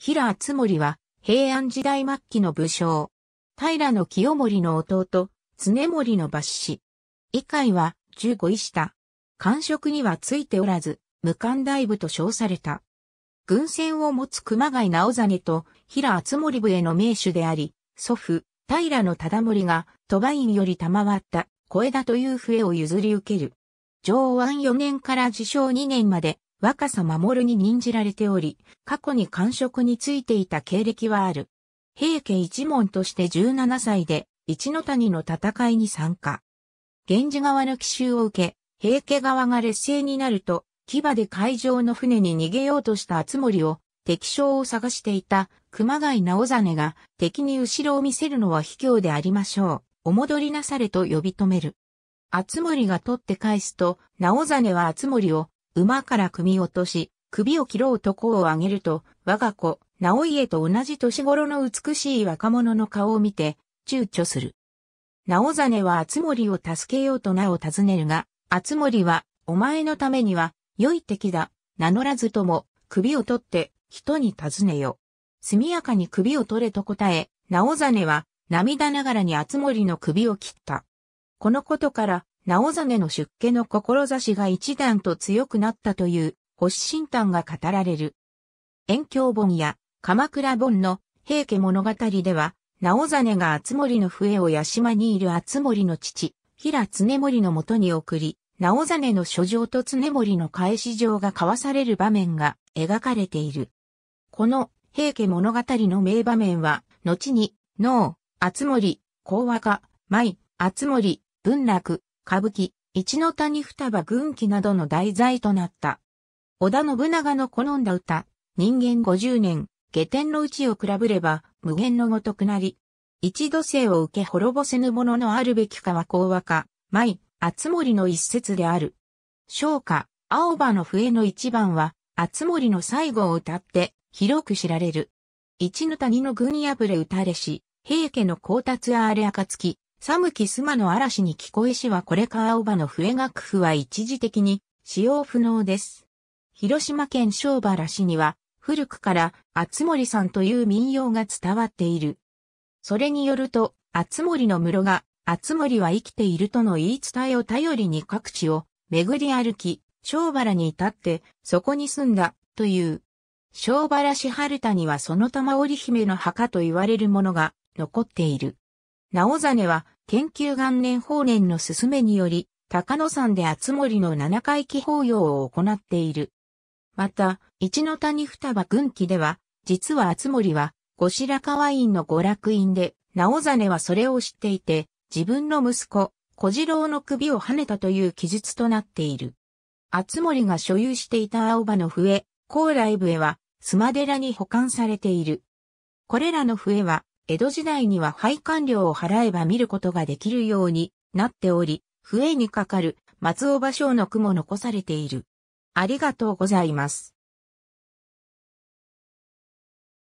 平敦盛は平安時代末期の武将。平の清盛の弟、常盛の抜子。以下は十五位下。官職にはついておらず、無官大部と称された。軍船を持つ熊谷直実と平厚盛部への名手であり、祖父、平の忠盛が鳥羽院より賜った小枝という笛を譲り受ける。上安4年から自称2年まで若狭守に任じられており、過去に官職についていた経歴はある。平家一門として17歳で、一の谷の戦いに参加。源氏側の奇襲を受け、平家側が劣勢になると、牙で海上の船に逃げようとした厚森を、敵将を探していた熊谷直実が敵に後ろを見せるのは卑怯でありましょう。お戻りなされと呼び止める。厚森が取って返すと、直実は厚森を馬から組落とし、首を切ろうと甲をあげると、我が子、直家と同じ年頃の美しい若者の顔を見て、躊躇する。直実は厚森を助けようと名を尋ねるが、厚森は、お前のためには、良い敵だ、名乗らずとも、首を取って、人に尋ねよ。速やかに首を取れと答え、直実は、涙ながらに厚森の首を切った。このことから、直実の出家の志が一段と強くなったという、星神丹が語られる。遠鏡本や鎌倉本の平家物語では、直実が厚森の笛を八島にいる厚森の父、平常森のもとに送り、直実の書状と常森の返し状が交わされる場面が描かれている。この平家物語の名場面は、後に、能、厚森、講和歌、舞、厚森、文楽、歌舞伎、一の谷双葉軍記などの題材となった。織田信長の好んだ歌、人間五十年、下天のうちを比べれば、無限のごとくなり。一度性を受け滅ぼせぬもののあるべきかは講和か、舞、厚森の一節である。昇華、青葉の笛の一番は、厚森の最後を歌って、広く知られる。一の谷の軍破れ打たれし、平家の光達あれ暁、寒き須磨の嵐に聞こえしはこれか青葉の笛楽譜は一時的に使用不能です。広島県小原市には古くから厚森さんという民謡が伝わっている。それによると、厚森の室が、厚森は生きているとの言い伝えを頼りに各地を巡り歩き、小原に至ってそこに住んだという。小原市春田にはその玉織姫の墓と言われるものが残っている。直実は、研究元年法年の勧めにより、高野山で厚森の七回忌法要を行っている。また、一の谷双葉軍記では、実は厚森は、後白河院の娯楽院で、直実はそれを知っていて、自分の息子、小次郎の首を跳ねたという記述となっている。厚森が所有していた青葉の笛、高麗笛は、スマデラに保管されている。これらの笛は、江戸時代には配管料を払えば見ることができるようになっており、笛にかかる松尾芭蕉の句も残されている。ありがとうございます。